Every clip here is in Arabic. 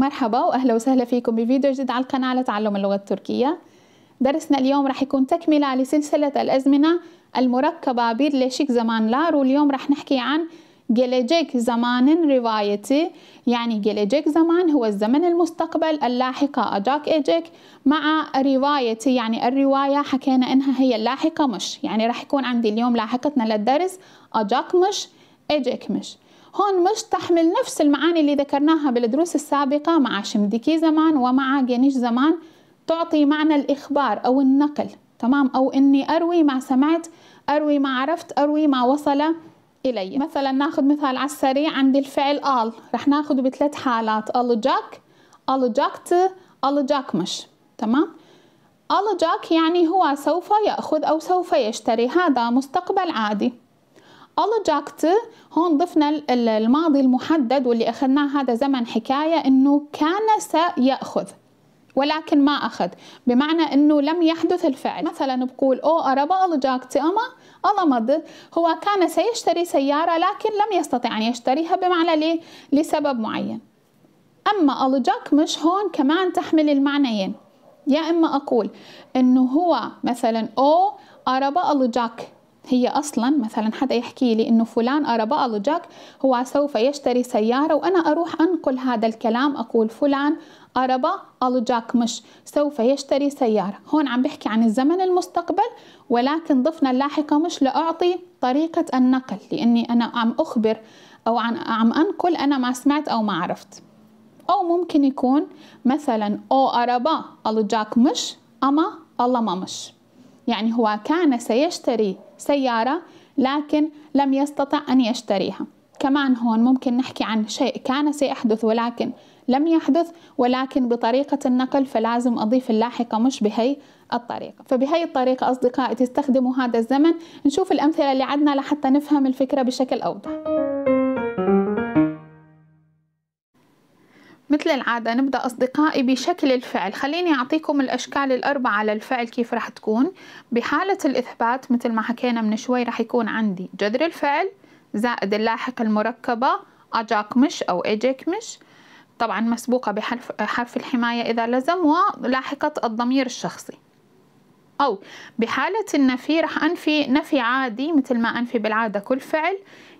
مرحبا واهلا وسهلا فيكم بفيديو جديد على القناه لتعلم اللغه التركيه درسنا اليوم راح يكون تكمله لسلسله الازمنه المركبه بيرليشيك زمان لار واليوم راح نحكي عن gelecek زمان روايتي يعني gelecek زمان هو الزمن المستقبل اللاحقة أجاك ايجيك مع روايتي يعني الرواية حكينا إنها هي اللاحقة مش يعني راح يكون عندي اليوم لاحقتنا للدرس أجاك مش ايجيك مش هون مش تحمل نفس المعاني اللي ذكرناها بالدروس السابقة مع شمدكي زمان ومع جنيش زمان تعطي معنى الإخبار أو النقل تمام أو إني أروي ما سمعت أروي ما عرفت أروي ما وصل إلي مثلا ناخذ مثال على السريع عند الفعل آل رح ناخذه بثلاث حالات آل جاك آل جاكت آل جاكمش تمام آل جاك يعني هو سوف يأخذ أو سوف يشتري هذا مستقبل عادي alacaktı. هون ضفنا الماضي المحدد واللي أخذناه هذا زمن حكاية أنه كان سيأخذ ولكن ما أخذ بمعنى أنه لم يحدث الفعل مثلا بقول أو أربا ألجاكتي أما ألمض هو كان سيشتري سيارة لكن لم يستطع أن يشتريها بمعنى ليه؟ لسبب معين أما ألجاك مش هون كمان تحمل المعنيين يا إما أقول أنه هو مثلا أو أربا ألجاك هي اصلا مثلا حدا يحكي لي انه فلان ارى جاك هو سوف يشتري سياره وانا اروح انقل هذا الكلام اقول فلان أربا جاك مش سوف يشتري سيارة هون عم بحكي عن الزمن المستقبل ولكن ضفنا اللاحقة مش لأعطي طريقة النقل لأني أنا عم أخبر أو عن عم أنقل أنا ما سمعت أو ما عرفت أو ممكن يكون مثلا أو أربا جاك مش أما الله ما مش يعني هو كان سيشتري سيارة لكن لم يستطع أن يشتريها كمان هون ممكن نحكي عن شيء كان سيحدث ولكن لم يحدث ولكن بطريقة النقل فلازم أضيف اللاحقة مش بهي الطريقة فبهي الطريقة أصدقائي تستخدموا هذا الزمن نشوف الأمثلة اللي عدنا لحتى نفهم الفكرة بشكل أوضح مثل العادة نبدأ أصدقائي بشكل الفعل خليني أعطيكم الأشكال الأربعة على الفعل كيف راح تكون بحالة الإثبات مثل ما حكينا من شوي راح يكون عندي جذر الفعل زائد اللاحق المركبة أجاكمش أو مش طبعا مسبوقة بحرف حرف الحماية إذا لزم ولاحقة الضمير الشخصي أو بحالة النفي راح أنفي نفي عادي مثل ما أنفي بالعادة كل فعل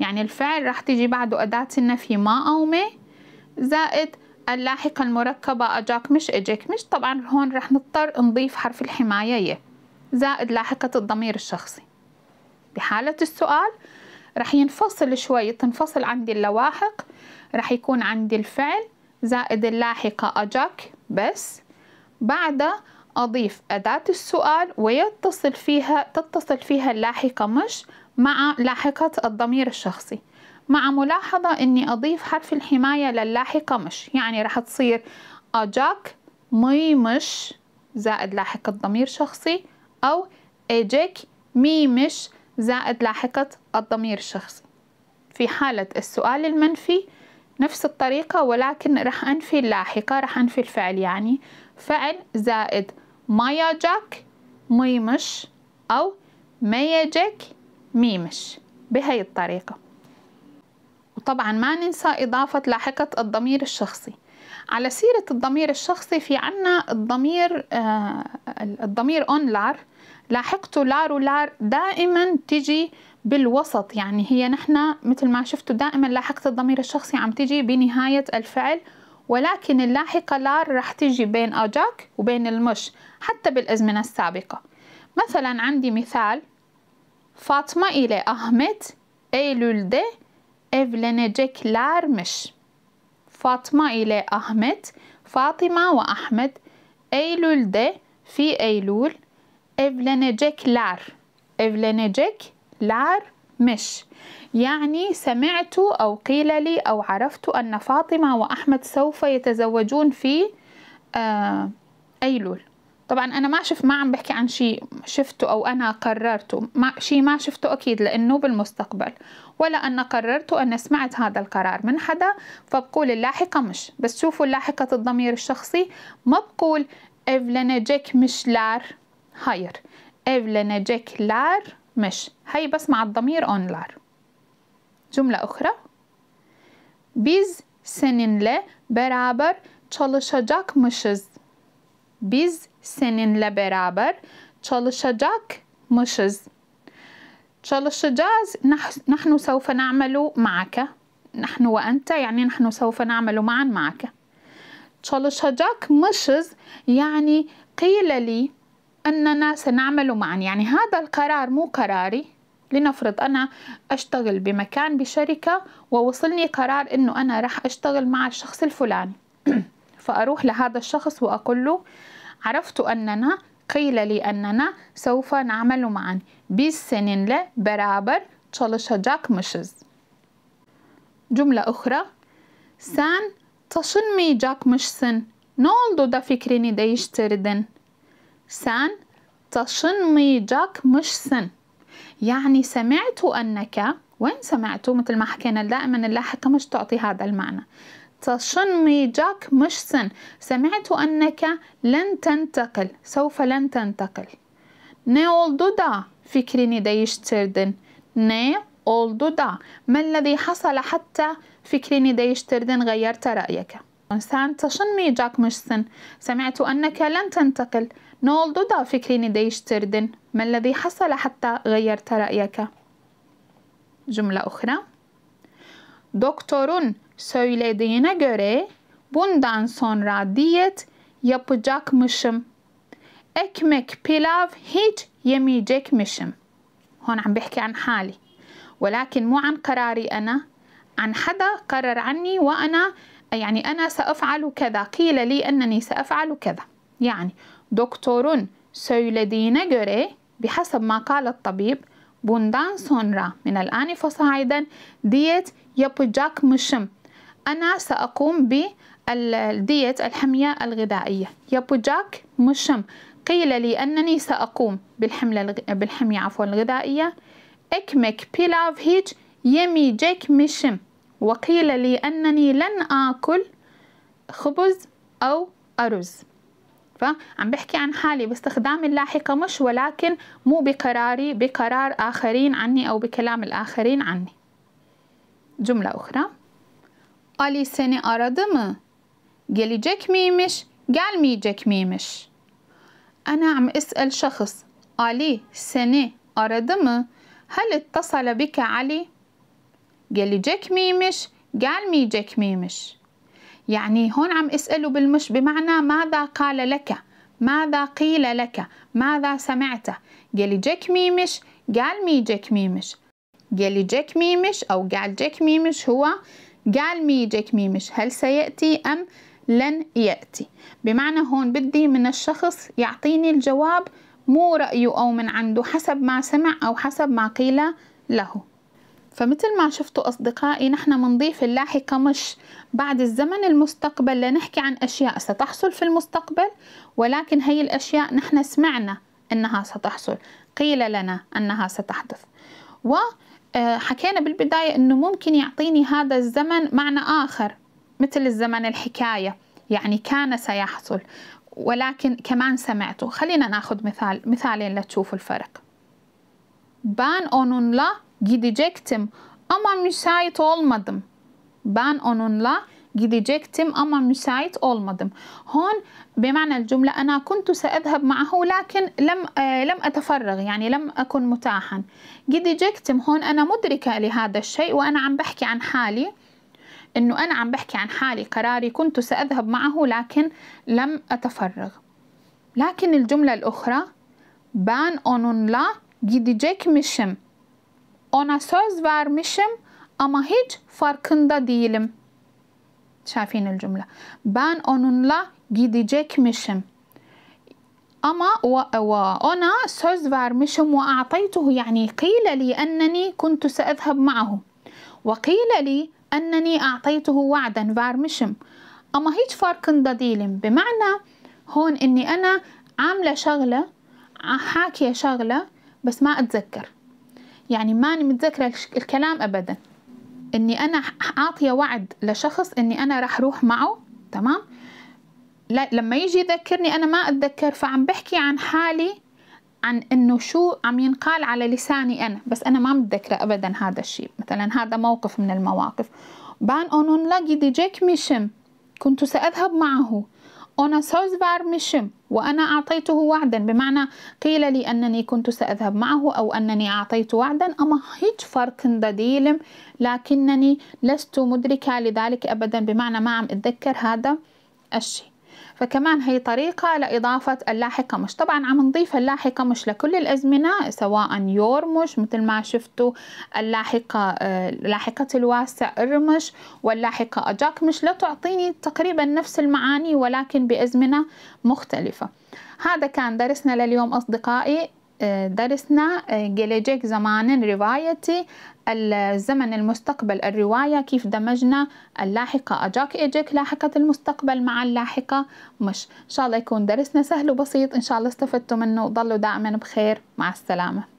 يعني الفعل راح تيجي بعده أداة النفي ما أو ما زائد اللاحقة المركبة أجاك مش إجيك مش طبعا هون رح نضطر نضيف حرف الحماية ي زائد لاحقة الضمير الشخصي بحالة السؤال رح ينفصل شوي تنفصل عندي اللواحق رح يكون عندي الفعل زائد اللاحقة أجاك بس بعدها أضيف أداة السؤال ويتصل فيها تتصل فيها اللاحقة مش مع لاحقة الضمير الشخصي مع ملاحظة أني أضيف حرف الحماية للاحقة مش يعني راح تصير أجاك مي مش زائد لاحقة ضمير شخصي أو أجيك مي مش زائد لاحقة الضمير الشخصي في حالة السؤال المنفي نفس الطريقة ولكن راح أنفي اللاحقة راح أنفي الفعل يعني فعل زائد ما يجاك ميمش أو ما يجاك ميمش بهي الطريقة وطبعا ما ننسى إضافة لاحقة الضمير الشخصي على سيرة الضمير الشخصي في عنا الضمير آه الضمير اون لار لاحقته لار ولار دائما تجي بالوسط يعني هي نحن مثل ما شفتوا دائما لاحقة الضمير الشخصي عم تجي بنهاية الفعل ولكن اللاحقة لار رح تجي بين أجاك وبين المش حتى بالأزمنة السابقة مثلا عندي مثال فاطمة إلى أهمت Eylül'de evleneceklermiş. Fatma ile Ahmet, Fatima ve Ahmet Eylül'de fi Eylül evlenecekler. Evleneceklermiş. يعني سمعت أو قيل لي أو عرفت أن فاطمة وأحمد سوف يتزوجون في أيلول طبعا انا ما شف ما عم بحكي عن شيء شفته او انا قررته ما شيء ما شفته اكيد لانه بالمستقبل ولا ان قررت ان سمعت هذا القرار من حدا فبقول اللاحقه مش بس شوفوا اللاحقه الضمير الشخصي ما بقول افلنا جيك مش لار هاير افلنا جيك لار مش هي بس مع الضمير اون لار جمله اخرى بيز ل برابر تشالشاجاك مشز Biz seninle beraber çalışacak mışız. çalışacağız Nahnu نحن سوف نعمل معك نحن وأنت يعني نحن سوف نعمل معا معك çalışacakmışız يعني قيل لي أننا سنعمل معا يعني هذا القرار مو قراري لنفرض أنا أشتغل بمكان بشركة ووصلني قرار أنه أنا راح أشتغل مع الشخص الفلاني فأروح لهذا الشخص وأقول له عرفت أننا قيل لي أننا سوف نعمل معا biz seninle beraber çalışacakmışız cümle أخرى sen taşınmayacakmışsın ne oldu da fikrini değiştirdin sen taşınmayacakmışsın يعني سمعت أنك وين سمعت مثل ما حكينا دائما اللاحقة مش تعطي هذا المعنى تشنمي جاك مشسن سمعت أنك لن تنتقل سوف لن تنتقل Ne oldu da fikrini değiştirdin. Ne oldu da. ما الذي حصل حتى فكرني değiştirdin غيرت رأيك. Sen taşınmayacakmışsın. سمعت أنك لن تنتقل. Ne oldu da fikrini değiştirdin. ما الذي حصل حتى غيرت رأيك. جملة أخرى. دكتورون söylediğine göre bundan sonra diyet yapacakmışım. Ekmek, pilav hiç yemeyecekmişim. هون عم بحكي عن حالي ولكن مو عن قراري أنا عن حدا قرر عني وأنا يعني أنا سأفعل كذا قيل لي أنني سأفعل كذا يعني دكتور söylediğine göre بحسب ما قال الطبيب bundan سونرا من الآن فصاعدا ديت diyet مشم أنا سأقوم بالديت الحمية الغذائية يبو جاك مشم قيل لي أنني سأقوم بالحملة بالحمية عفوا الغذائية أكمك بيلاف هيج يمي جيك مشم وقيل لي أنني لن آكل خبز أو أرز فعم بحكي عن حالي باستخدام اللاحقة مش ولكن مو بقراري بقرار آخرين عني أو بكلام الآخرين عني جملة أخرى Ali seni aradı mı? Gelecek miymiş, gelmeyecek miymiş? أنا عم أسأل شخص Ali seni aradı mı? هل اتصل بك علي؟ gelecek miymiş, gelmeyecek miymiş? يعني هون عم اسأله بالمش بمعنى ماذا قال لك؟ ماذا قيل لك؟ ماذا سمعت؟ gelecek miymiş, gelmeyecek miymiş? gelecek miymiş أو gelecek miymiş هو قال مي جيك مش هل سيأتي أم لن يأتي بمعنى هون بدي من الشخص يعطيني الجواب مو رأيه أو من عنده حسب ما سمع أو حسب ما قيل له فمثل ما شفتوا أصدقائي نحن منضيف اللاحقة مش بعد الزمن المستقبل لنحكي عن أشياء ستحصل في المستقبل ولكن هي الأشياء نحن سمعنا أنها ستحصل قيل لنا أنها ستحدث و آه، حكينا بالبداية أنه ممكن يعطيني هذا الزمن معنى آخر مثل الزمن الحكاية يعني كان سيحصل ولكن كمان سمعته خلينا ناخذ مثال مثالين لتشوفوا الفرق Ben onunla gidecektim ama müsait بان اونون لا gidecektim ama müsait olmadım. هون بمعنى الجملة أنا كنت سأذهب معه لكن لم آه لم أتفرغ يعني لم أكن متاحا. gidecektim هون أنا مدركة لهذا الشيء وأنا عم بحكي عن حالي إنه أنا عم بحكي عن حالي قراري كنت سأذهب معه لكن لم أتفرغ. لكن الجملة الأخرى ben onunla gidecekmişim. Ona söz vermişim ama hiç farkında değilim. شايفين الجملة ben onunla مشم أما و, وأنا فار مشم وأعطيته يعني قيل لي أنني كنت سأذهب معه وقيل لي أنني أعطيته وعدا فار مشم أما فار كندا ديلم بمعنى هون أني أنا عاملة شغلة حاكية شغلة بس ما أتذكر يعني ماني متذكرة الكلام أبدا اني انا عاطيه وعد لشخص اني انا راح اروح معه تمام لا لما يجي يذكرني انا ما اتذكر فعم بحكي عن حالي عن انه شو عم ينقال على لساني انا بس انا ما متذكره ابدا هذا الشيء مثلا هذا موقف من المواقف بان اونون لاجي دي جيك ميشم كنت ساذهب معه أنا سوزفار مشم وأنا أعطيته وعدا بمعنى قيل لي أنني كنت سأذهب معه أو أنني أعطيت وعدا أما هيج فرق دليل لكنني لست مدركة لذلك أبدا بمعنى ما عم أتذكر هذا الشيء فكمان هي طريقة لإضافة اللاحقة مش طبعا عم نضيف اللاحقة مش لكل الأزمنة سواء يورمش مثل ما شفتوا اللاحقة آه، لاحقة الواسع ارمش واللاحقة أجاك أجاكمش لتعطيني تقريبا نفس المعاني ولكن بأزمنة مختلفة هذا كان درسنا لليوم أصدقائي آه، درسنا جيليجيك آه، زمان روايتي الزمن المستقبل الرواية كيف دمجنا اللاحقة أجاك آه، إجيك لاحقة المستقبل مع اللاحقة مش إن شاء الله يكون درسنا سهل وبسيط إن شاء الله استفدتوا منه ضلوا دائما بخير مع السلامة